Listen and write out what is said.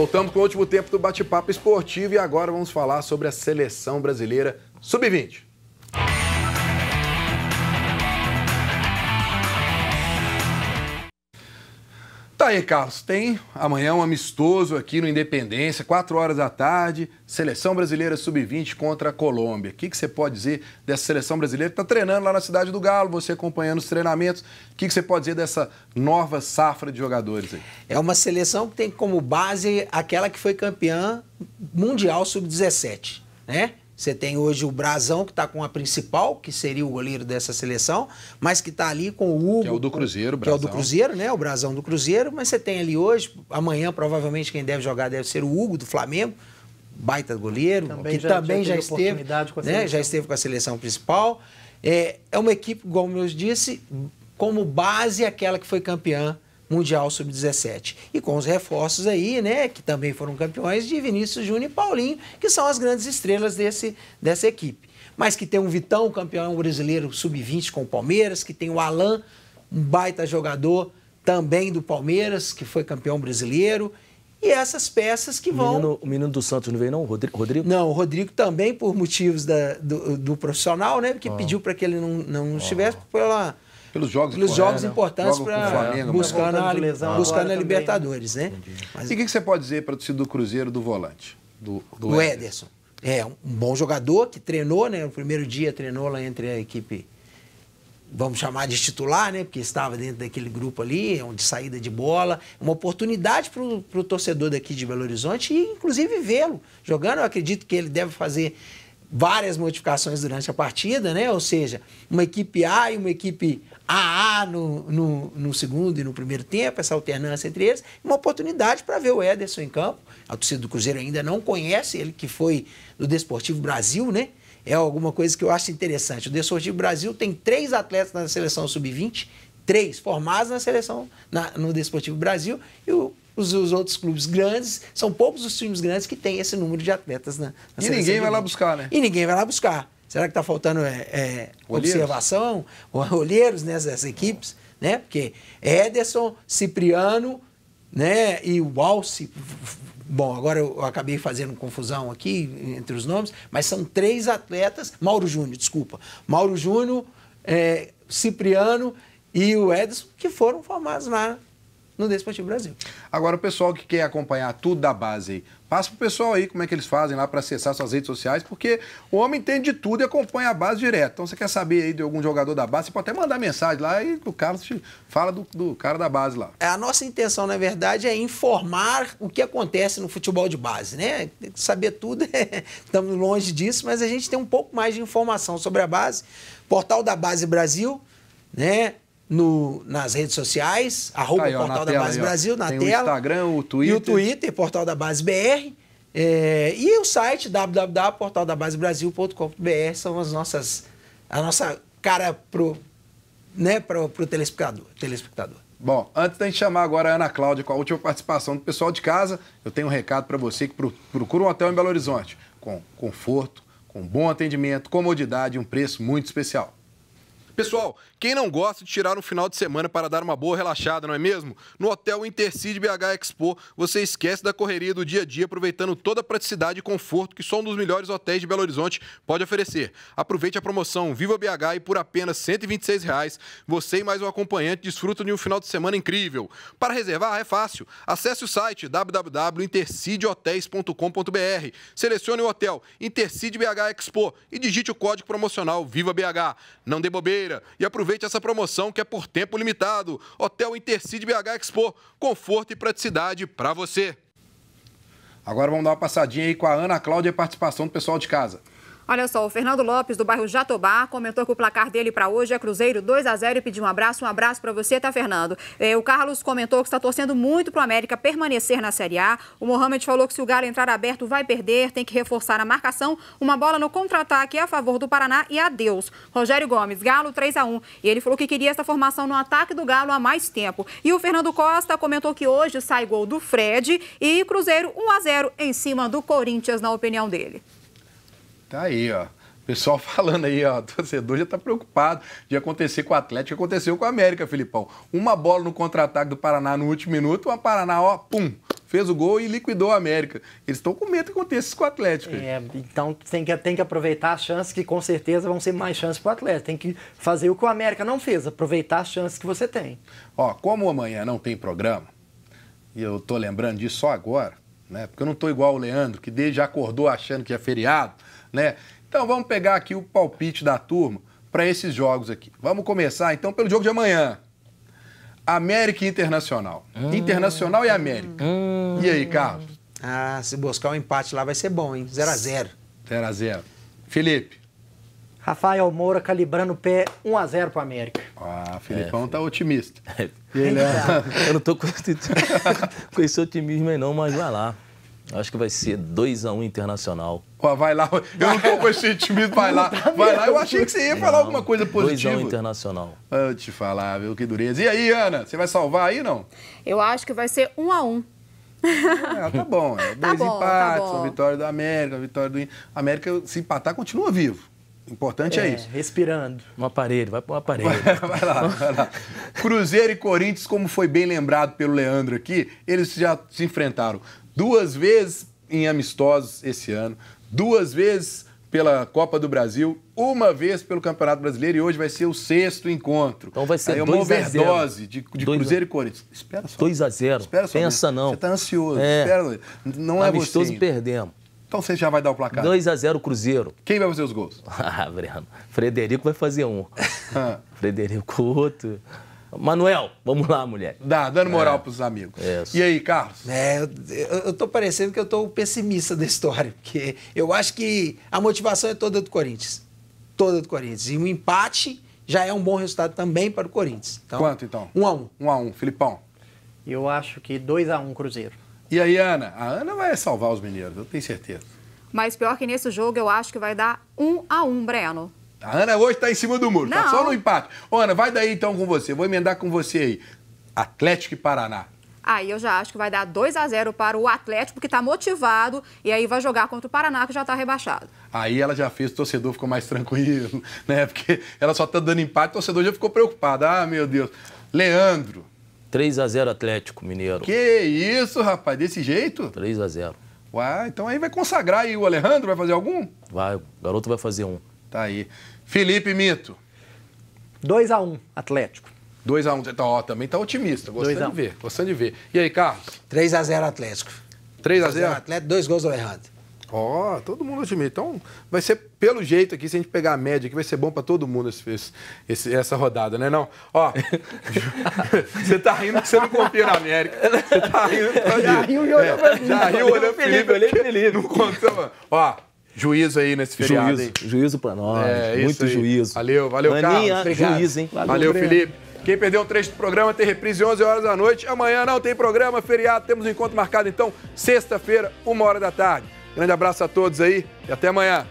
Voltamos com o último tempo do bate-papo esportivo e agora vamos falar sobre a seleção brasileira sub-20. Tá aí, Carlos. Tem amanhã um amistoso aqui no Independência, 4 horas da tarde, Seleção Brasileira Sub-20 contra a Colômbia. O que, que você pode dizer dessa Seleção Brasileira que está treinando lá na Cidade do Galo, você acompanhando os treinamentos. O que, que você pode dizer dessa nova safra de jogadores aí? É uma seleção que tem como base aquela que foi campeã mundial Sub-17, né? Você tem hoje o brasão que está com a principal, que seria o goleiro dessa seleção, mas que está ali com o Hugo. Que é o do Cruzeiro, com, Que é o do Cruzeiro, né? O brasão do Cruzeiro. Mas você tem ali hoje, amanhã provavelmente quem deve jogar deve ser o Hugo do Flamengo, baita goleiro, também que já, também já, já esteve, né? já esteve com a seleção principal. É, é uma equipe, como eu disse, como base aquela que foi campeã Mundial Sub-17. E com os reforços aí, né, que também foram campeões, de Vinícius Júnior e Paulinho, que são as grandes estrelas desse, dessa equipe. Mas que tem um Vitão, campeão brasileiro sub-20 com o Palmeiras, que tem o Alain, um baita jogador também do Palmeiras, que foi campeão brasileiro. E essas peças que vão. O menino, o menino do Santos não veio, não? O Rodrigo? Não, o Rodrigo também, por motivos da, do, do, profissional, né? Que pediu para que ele não, não ah. estivesse pela pelos jogos, pelos jogos importantes para buscar, né? na, lesão, buscar na Libertadores, né? Mas, e o que, que, você pode dizer para o torcedor do Cruzeiro do volante? Do, do, Ederson. Ederson. É, um bom jogador que treinou, né? No primeiro dia treinou lá entre a equipe, vamos chamar de titular, né? Porque estava dentro daquele grupo ali, é onde saída de bola. É uma oportunidade para o torcedor daqui de Belo Horizonte e, inclusive, vê-lo jogando. Eu acredito que ele deve fazer várias modificações durante a partida, né? Ou seja, uma equipe A e uma equipe AA no, no, no segundo e no primeiro tempo, essa alternância entre eles, uma oportunidade para ver o Ederson em campo. A torcida do Cruzeiro ainda não conhece ele, que foi do Desportivo Brasil, né? É alguma coisa que eu acho interessante. O Desportivo Brasil tem três atletas na seleção sub-20, três formados na seleção na, no Desportivo Brasil, e o os, os, outros clubes grandes, são poucos os times grandes que têm esse número de atletas na, na E ninguém vai lá buscar, né? E ninguém vai lá buscar. Será que está faltando é, é, observação? Olheiros nessas né, equipes, né? Porque Ederson, Cipriano né, e o Alce. Bom, agora eu acabei fazendo confusão aqui entre os nomes, mas são três atletas. Mauro Júnior, desculpa. Mauro Júnior, é, Cipriano e o Ederson, que foram formados lá no Desportivo Brasil. Agora, o pessoal que quer acompanhar tudo da base aí, passa pro pessoal aí como é que eles fazem lá para acessar suas redes sociais, porque o homem entende de tudo e acompanha a base direto. Então, você quer saber aí de algum jogador da base, você pode até mandar mensagem lá e o Carlos te fala do, do cara da base lá. É, a nossa intenção, na verdade, é informar o que acontece no futebol de base, né? Saber tudo, é, estamos longe disso, mas a gente tem um pouco mais de informação sobre a base. Portal da Base Brasil, né? no, nas redes sociais, arroba aí, ó, Portal da tela, Base aí, Brasil, na Tem tela. O Instagram, o Twitter. E o Twitter, Portal da Base BR. É, e o site www.portaldabasebrasil.com.br são as nossas, a nossa cara pro, né, pro, pro telespectador, telespectador. Bom, antes da gente chamar agora a Ana Cláudia com a última participação do pessoal de casa, eu tenho um recado para você que procura um hotel em Belo Horizonte com conforto, com bom atendimento, comodidade e um preço muito especial. Pessoal, quem não gosta de tirar um final de semana para dar uma boa relaxada, não é mesmo? No Hotel Intercity BH Expo, você esquece da correria do dia a dia, aproveitando toda a praticidade e conforto que só um dos melhores hotéis de Belo Horizonte pode oferecer. Aproveite a promoção Viva BH e por apenas R$ 126, você e mais um acompanhante desfrutam de um final de semana incrível. Para reservar, é fácil. Acesse o site www.intercidehotels.com.br, selecione o hotel Intercity BH Expo e digite o código promocional Viva BH. Não dê bobeira! e aproveite essa promoção que é por tempo limitado. Hotel Intercity BH Expo, conforto e praticidade para você. Agora vamos dar uma passadinha aí com a Ana Cláudia e participação do pessoal de casa. Olha só, o Fernando Lopes, do bairro Jatobá, comentou que o placar dele para hoje é Cruzeiro 2 a 0 e pediu um abraço. Um abraço para você, tá, Fernando? É, o Carlos comentou que está torcendo muito para o América permanecer na Série A. O Mohamed falou que se o Galo entrar aberto, vai perder, tem que reforçar a marcação. Uma bola no contra-ataque a favor do Paraná e adeus. Rogério Gomes, Galo 3 a 1 E ele falou que queria essa formação no ataque do Galo há mais tempo. E o Fernando Costa comentou que hoje sai gol do Fred e Cruzeiro 1 a 0 em cima do Corinthians, na opinião dele. Tá aí, ó. O pessoal falando aí, ó, o torcedor já está preocupado de acontecer com o Atlético, aconteceu com o América, Filipão. Uma bola no contra-ataque do Paraná no último minuto, o Paraná, ó, pum, fez o gol e liquidou a América. Eles estão com medo que aconteça isso com o Atlético. É, então tem que, tem que aproveitar as chances, que com certeza vão ser mais chances para o Atlético. Tem que fazer o que o América não fez, aproveitar as chances que você tem. Ó, como amanhã não tem programa, e eu tô lembrando disso só agora, né? Porque eu não tô igual o Leandro, que desde já acordou achando que é feriado né? Então vamos pegar aqui o palpite da turma para esses jogos aqui. Vamos começar então pelo jogo de amanhã. América e Internacional. Hum, Internacional e ah. América. Hum, e aí, Carlos? Ah, se buscar um empate lá vai ser bom, hein? 0x0. 0x0. Felipe. Rafael Moura calibrando o pé 1x0 para América. Ah, Felipão é, tá otimista. É. Ele é... Eu não tô com, com esse otimismo aí não, mas vai lá. Acho que vai ser 2x1 Internacional vai lá, eu não tô com esse otimismo, vai lá. Tá vai lá, eu achei que você ia falar não, alguma coisa positiva. Dois internacional. Eu te falar, viu, que dureza. E aí, Ana, você vai salvar aí, não? Eu acho que vai ser um a um. É, tá bom, é. Tá dois tá bom, empates, tá bom. a vitória do América, a vitória do... A América, se empatar, continua vivo importante é, é, isso. Respirando. Um aparelho, vai para um aparelho. vai, lá, vai lá. Cruzeiro e Corinthians, como foi bem lembrado pelo Leandro aqui, eles já se enfrentaram duas vezes em amistosos esse ano, duas vezes pela Copa do Brasil, uma vez pelo Campeonato Brasileiro e hoje vai ser o sexto encontro. Então vai ser 2 é a 0. uma overdose de, de dois Cruzeiro a... e Corinthians. Espera só. 2 a 0. Espera só. Pensa mesmo. Né? não. Você está ansioso. É. Espera. Não é Amistoso você. perdemos. Então você já vai dar o placar. 2 a 0 Cruzeiro. Quem vai fazer os gols? ah, Breno. Frederico vai fazer um. Ah. Frederico outro. Manuel, vamos lá, mulher. Dá, dando é. moral é. pros amigos. Isso. E aí, Carlos? É, eu, eu tô parecendo que eu tô pessimista da história, porque eu acho que a motivação é toda do Corinthians. Toda do Corinthians. E um empate já é um bom resultado também para o Corinthians. Então, Quanto, então? Um a um. Um a um. Filipão? Eu acho que dois a um Cruzeiro. E aí, Ana? A Ana vai salvar os mineiros, eu tenho certeza. Mas pior que nesse jogo, eu acho que vai dar um a um, Breno. A Ana hoje está em cima do muro, Não. tá só no empate. Ô, Ana, vai daí então com você. Vou emendar com você aí. Atlético e Paraná. Aí eu já acho que vai dar 2 a 0 para o Atlético, que está motivado, e aí vai jogar contra o Paraná, que já está rebaixado. Aí ela já fez, o torcedor ficou mais tranquilo, né? Porque ela só está dando empate, o torcedor já ficou preocupado. Ah, meu Deus. Leandro. 3 a 0 Atlético Mineiro. Que isso, rapaz, desse jeito? 3 a 0 Uai, então aí vai consagrar aí o Alejandro, vai fazer algum? Vai, o garoto vai fazer um. Tá aí. Felipe Mito. 2 x 1 um, Atlético. 2x1, tá, também tá otimista, gostando de ver, gostando de ver. E aí, Carlos? 3x0 Atlético. 3x0? 3x0, Atlético, dois gols ao errado. Ó, oh, todo mundo otimista. Então, vai ser pelo jeito aqui, se a gente pegar a média aqui, vai ser bom pra todo mundo esse, esse, essa rodada, né não? Ó, você tá rindo que você não confia na América. Você tá rindo tá rindo. Já riu e olhou pra é, mim. Já riu olhando pro Felipe, olhei pra Felipe. Não contou, mano. Ó, Juízo aí nesse feriado. Juízo, aí. juízo pra nós. É, muito juízo. Valeu, valeu, Maninha, Carlos. Obrigado. Juízo, hein? Valeu, valeu Felipe. Quem perdeu um trecho do programa tem reprise 11 horas da noite. Amanhã não tem programa, feriado, temos um encontro marcado então sexta-feira, uma hora da tarde. Grande abraço a todos aí e até amanhã.